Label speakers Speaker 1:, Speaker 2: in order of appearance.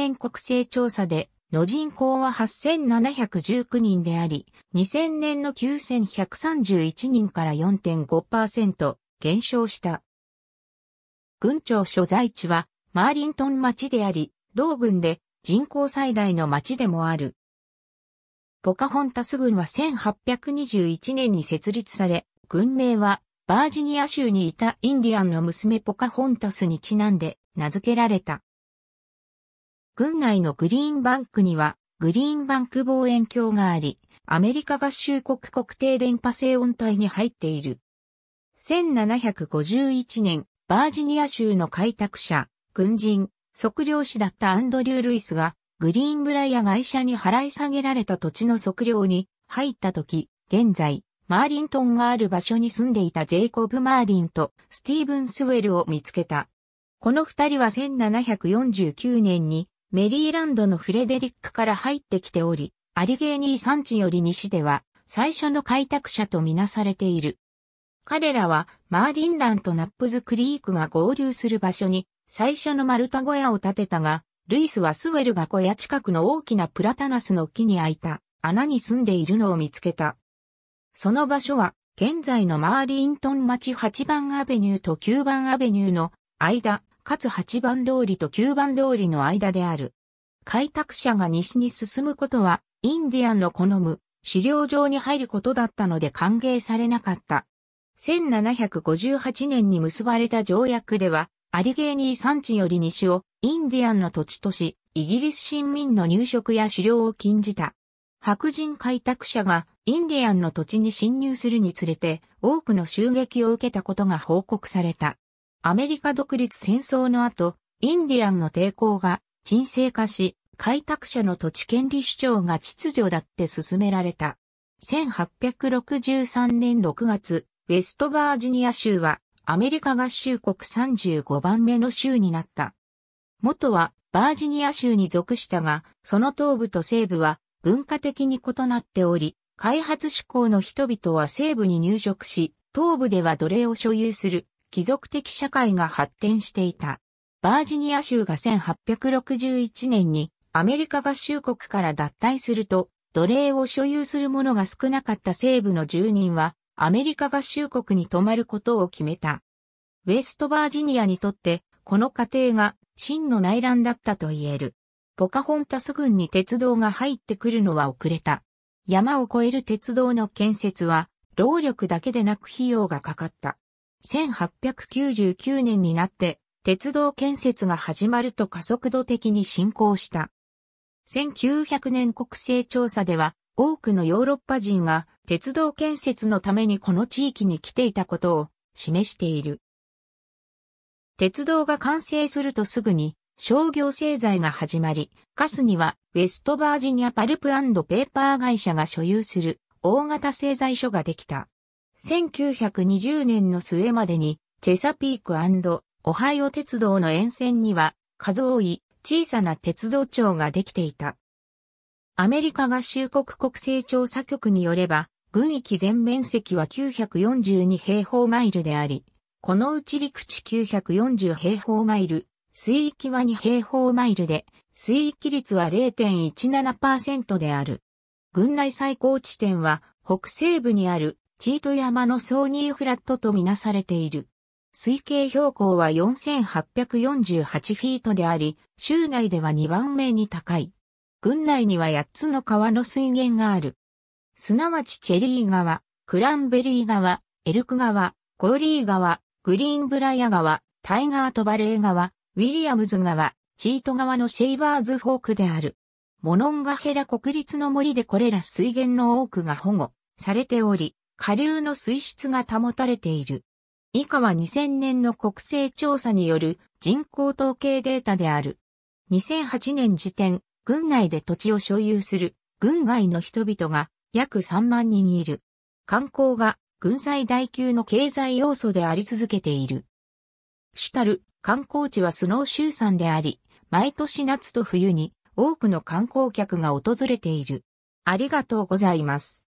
Speaker 1: 年国勢調査で、の人口は8719人であり、2000年の9131人から4.5%減少した。郡庁所在地はマーリントン町であり、同郡で人口最大の町でもある。ポカホンタス郡は1821年に設立され、郡名はバージニア州にいたインディアンの娘ポカホンタスにちなんで名付けられた。軍内のグリーンバンクには、グリーンバンク望遠鏡があり、アメリカ合衆国国定電波静音帯に入っている。1751年、バージニア州の開拓者、軍人、測量士だったアンドリュー・ルイスが、グリーンブライア会社に払い下げられた土地の測量に入った時、現在、マーリントンがある場所に住んでいたジェイコブ・マーリンとスティーブン・スウェルを見つけた。この二人は1749年にメリーランドのフレデリックから入ってきており、アリゲーニー山地より西では最初の開拓者とみなされている。彼らはマーリンランとナップズクリークが合流する場所に最初の丸太小屋を建てたが、ルイスはスウェルが小屋近くの大きなプラタナスの木に開いた穴に住んでいるのを見つけた。その場所は現在のマーリントン町8番アベニューと9番アベニューの間、かつ8番通りと9番通りの間である。開拓者が西に進むことは、インディアンの好む、狩猟場に入ることだったので歓迎されなかった。1758年に結ばれた条約では、アリゲーニー山地より西をインディアンの土地とし、イギリス新民の入植や狩猟を禁じた。白人開拓者がインディアンの土地に侵入するにつれて多くの襲撃を受けたことが報告された。アメリカ独立戦争の後、インディアンの抵抗が沈静化し、開拓者の土地権利主張が秩序だって進められた。1863年6月、ウェストバージニア州はアメリカ合衆国35番目の州になった。元はバージニア州に属したが、その東部と西部は文化的に異なっており、開発志向の人々は西部に入植し、東部では奴隷を所有する貴族的社会が発展していた。バージニア州が1861年にアメリカ合衆国から脱退すると、奴隷を所有する者が少なかった西部の住人は、アメリカ合衆国に泊まることを決めた。ウェストバージニアにとって、この過程が真の内乱だったと言える。ポカホンタス郡に鉄道が入ってくるのは遅れた。山を越える鉄道の建設は、労力だけでなく費用がかかった。1899年になって鉄道建設が始まると加速度的に進行した。1900年国勢調査では多くのヨーロッパ人が鉄道建設のためにこの地域に来ていたことを示している。鉄道が完成するとすぐに商業製材が始まり、カスにはウェストバージニアパルプペーパー会社が所有する大型製材所ができた。1920年の末までに、チェサピークオハイオ鉄道の沿線には、数多い小さな鉄道庁ができていた。アメリカ合衆国国勢調査局によれば、軍域全面積は942平方マイルであり、このうち陸地940平方マイル、水域は2平方マイルで、水域率は0.17%である。軍内最高地点は北西部にあるチート山のソーニーフラットとみなされている。推計標高は4848フィートであり、州内では2番目に高い。郡内には8つの川の水源がある。すなわちチェリー川、クランベリー川、エルク川、コーリー川、グリーンブライア川、タイガートバレー川、ウィリアムズ川、チート川のシェイバーズフォークである。モノンガヘラ国立の森でこれら水源の多くが保護されており、下流の水質が保たれている。以下は2000年の国勢調査による人口統計データである。2008年時点、軍内で土地を所有する軍外の人々が約3万人いる。観光が軍災大級の経済要素であり続けている。主たる観光地はスノーシュー山であり、毎年夏と冬に多くの観光客が訪れている。ありがとうございます。